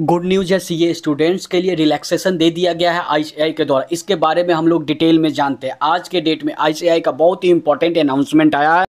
good news है CA students के लिए रिलैक्सेशन दे दिया गया है आईसीआई के द्वारा इसके बारे में हम लोग डिटेल में जानते हैं आज के डेट में आईसीआई का बहुत ही इंपॉर्टेंट अनाउंसमेंट आया है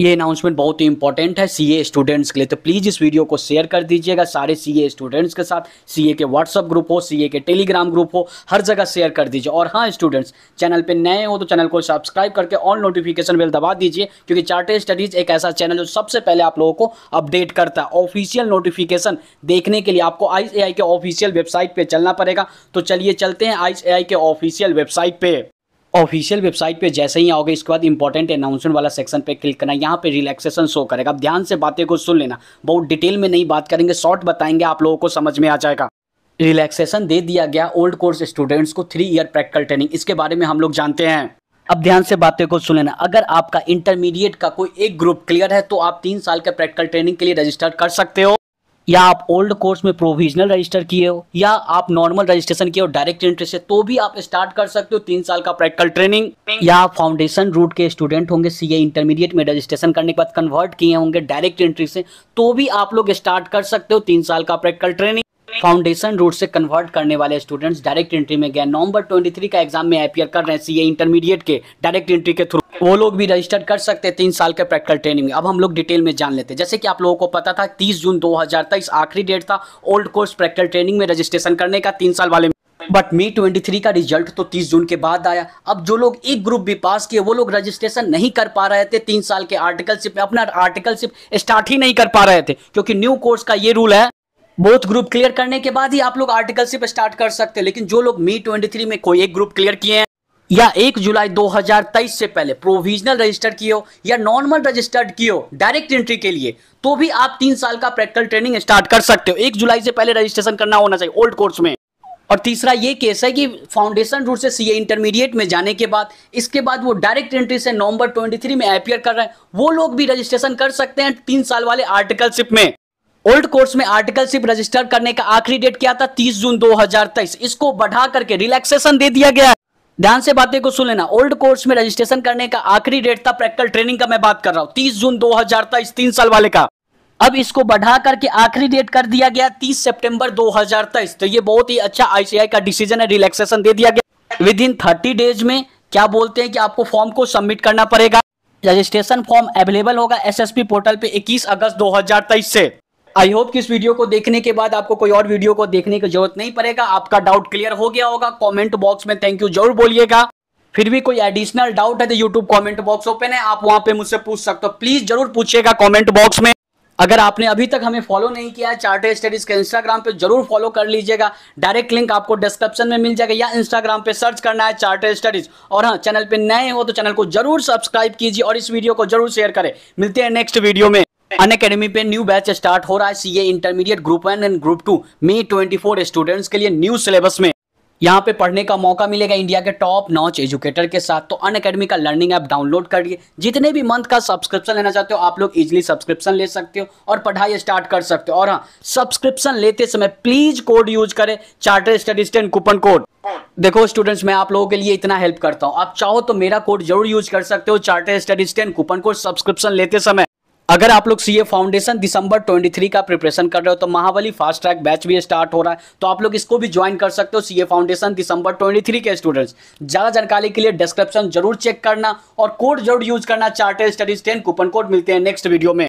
ये अनाउंसमेंट बहुत ही इंपॉर्टेंट है सीए स्टूडेंट्स के लिए तो प्लीज़ इस वीडियो को शेयर कर दीजिएगा सारे सीए स्टूडेंट्स के साथ सीए के व्हाट्सअप ग्रुप हो सीए के टेलीग्राम ग्रुप हो हर जगह शेयर कर दीजिए और हाँ स्टूडेंट्स चैनल पर नए हो तो चैनल को सब्सक्राइब करके ऑल नोटिफिकेशन बिल दबा दीजिए क्योंकि चार्टेड स्टडीज़ एक ऐसा चैनल जो सबसे पहले आप लोगों को अपडेट करता है ऑफिशियल नोटिफिकेशन देखने के लिए आपको आई के ऑफिशियल वेबसाइट पर चलना पड़ेगा तो चलिए चलते हैं आई के ऑफिशियल वेबसाइट पर ऑफिशियल वेबसाइट पे जैसे ही आओगे इसके बाद इंपॉर्टेंट अनाउंसमेंट वाला सेक्शन पे क्लिक करना यहाँ पे रिलैक्सेशन शो करेगा अब ध्यान से बातें को सुन लेना बहुत डिटेल में नहीं बात करेंगे शॉर्ट बताएंगे आप लोगों को समझ में आ जाएगा रिलैक्सेशन दे दिया गया ओल्ड कोर्स स्टूडेंट्स को थ्री ईयर प्रैक्टिकल ट्रेनिंग इसके बारे में हम लोग जानते हैं अब ध्यान से बातें को सुन लेना अगर आपका इंटरमीडिएट का कोई एक ग्रुप क्लियर है तो आप तीन साल के प्रैक्टिकल ट्रेनिंग के लिए रजिस्टर कर सकते हो या आप ओल्ड कोर्स में प्रोविजनल रजिस्टर किए हो या आप नॉर्मल रजिस्ट्रेशन किए हो डायरेक्ट एंट्री से तो भी आप स्टार्ट कर सकते हो तीन साल का प्रैक्टिकल ट्रेनिंग या फाउंडेशन रूट के स्टूडेंट होंगे सी इंटरमीडिएट में रजिस्ट्रेशन करने के बाद कन्वर्ट किए होंगे डायरेक्ट एंट्री से तो भी आप लोग स्टार्ट कर सकते हो तीन साल का प्रैक्टिकल ट्रेनिंग फाउंडेशन रूट से कन्वर्ट करने वाले स्टूडेंट्स डायरेक्ट एंट्री में गए नवंबर ट्वेंटी का एग्जाम में अपियर कर रहे हैं सीए इंटरमीडिएट के डायरेक्ट एंट्री के थ्रू वो लोग भी रजिस्टर कर सकते हैं तीन साल के प्रैक्टिकल ट्रेनिंग में अब हम लोग डिटेल में जान लेते हैं जैसे कि आप लोगों को पता था 30 जून 2023 आखिरी डेट था ओल्ड कोर्स प्रैक्टिकल ट्रेनिंग में रजिस्ट्रेशन करने का तीन साल वाले बट मी ट्वेंटी थ्री का रिजल्ट तो तीस जून के बाद आया अब जो लोग एक ग्रुप भी पास किए वो लोग रजिस्ट्रेशन नहीं कर पा रहे थे तीन साल के आर्टिकलशिप में अपना आर्टिकलशिप स्टार्ट ही नहीं कर पा रहे थे क्योंकि न्यू कोर्स का ये रूल है बोथ ग्रुप क्लियर करने के बाद ही आप लोग आर्टिकलशिप स्टार्ट कर सकते हैं लेकिन जो लोग मी ट्वेंटी थ्री में कोई एक ग्रुप क्लियर किए हैं या एक जुलाई 2023 से पहले प्रोविजनल रजिस्टर की हो या नॉर्मल रजिस्टर्ड की हो डायरेक्ट एंट्री के लिए तो भी आप तीन साल का प्रैक्टिकल ट्रेनिंग स्टार्ट कर सकते हो एक जुलाई से पहले रजिस्ट्रेशन करना होना चाहिए ओल्ड कोर्स में और तीसरा ये केस है कि फाउंडेशन रूट से सीए इंटरमीडिएट में जाने के बाद इसके बाद वो डायरेक्ट एंट्री से नवंबर 23 में अपियर कर रहे हैं वो लोग भी रजिस्ट्रेशन कर सकते हैं तीन साल वाले आर्टिकलशिप में ओल्ड कोर्स में आर्टिकलशिप रजिस्टर करने का आखिरी डेट क्या था 30 जून 2023 इसको बढ़ा करके रिलैक्सेशन दे दिया गया ध्यान से बातें को सुन लेना ओल्ड कोर्स में रजिस्ट्रेशन करने का आखिरी डेट था प्रैक्टिकल ट्रेनिंग का मैं बात कर रहा हूँ तीस जून दो हजार तेईस तीन साल वाले का अब इसको बढ़ा करके आखिरी डेट कर दिया गया तीस सितंबर तेईस तो ये बहुत ही अच्छा आईसीआई का डिसीजन है रिलैक्सेशन दे दिया गया विद इन थर्टी डेज में क्या बोलते हैं कि आपको फॉर्म को सबमिट करना पड़ेगा रजिस्ट्रेशन फॉर्म अवेलेबल होगा एस पोर्टल पे इक्कीस अगस्त दो से आई होप कि इस वीडियो को देखने के बाद आपको कोई और वीडियो को देखने की जरूरत नहीं पड़ेगा आपका डाउट क्लियर हो गया होगा कॉमेंट बॉक्स में थैंक यू जरूर बोलिएगा फिर भी कोई एडिशनल डाउट है तो यूट्यूब कॉमेंट बॉक्स ओपन है आप वहां पर मुझसे पूछ सकते हो प्लीज जरूर पूछिएगा कॉमेंट बॉक्स में अगर आपने अभी तक हमें फॉलो नहीं किया है चार्टर स्टडीज के इंस्टाग्राम पे जरूर फॉलो कर लीजिएगा डायरेक्ट लिंक आपको डिस्क्रिप्शन में मिल जाएगा या इंस्टाग्राम पे सर्च करना है चार्टर स्टडीज और हाँ चैनल पे नए हो तो चैनल को जरूर सब्सक्राइब कीजिए और इस वीडियो को जरूर शेयर करें मिलते हैं नेक्स्ट वीडियो में अन अकेडमी पे न्यू बैच स्टार्ट हो रहा है CA intermediate group one and group two में 24 स्टूडेंट्स के लिए न्यू सिलेबस में यहाँ पे पढ़ने का मौका मिलेगा इंडिया के टॉप नॉच एजुकेटर के साथ तो अन अकेडमी का लर्निंग ऐप डाउनलोड करिए जितने भी मंथ का सब्सक्रिप्शन लेना चाहते हो आप लोग इजीली सब्सक्रिप्शन ले सकते हो और पढ़ाई स्टार्ट कर सकते हो और हाँ सब्सक्रिप्शन लेते समय प्लीज कोड यूज करें चार्टर स्टडिस्टेंट कूपन कोड देखो स्टूडेंट्स मैं आप लोगों के लिए इतना हेल्प करता हूँ आप चाहो तो मेरा कोड जरूर यूज कर सकते हो चार्टर स्टडिस्टेंट कूपन कोड सब्सक्रिप्शन लेते समय अगर आप लोग सीए फाउंडेशन दिसंबर 23 का प्रिपरेशन कर रहे हो तो महावली फास्ट ट्रैक बैच भी स्टार्ट हो रहा है तो आप लोग इसको भी ज्वाइन कर सकते हो सीए फाउंडेशन दिसंबर 23 के स्टूडेंट्स ज़्यादा जानकारी के लिए डिस्क्रिप्शन जरूर चेक करना और कोड जरूर यूज करना chartered studies ten coupon code मिलते हैं नेक्स्ट वीडियो में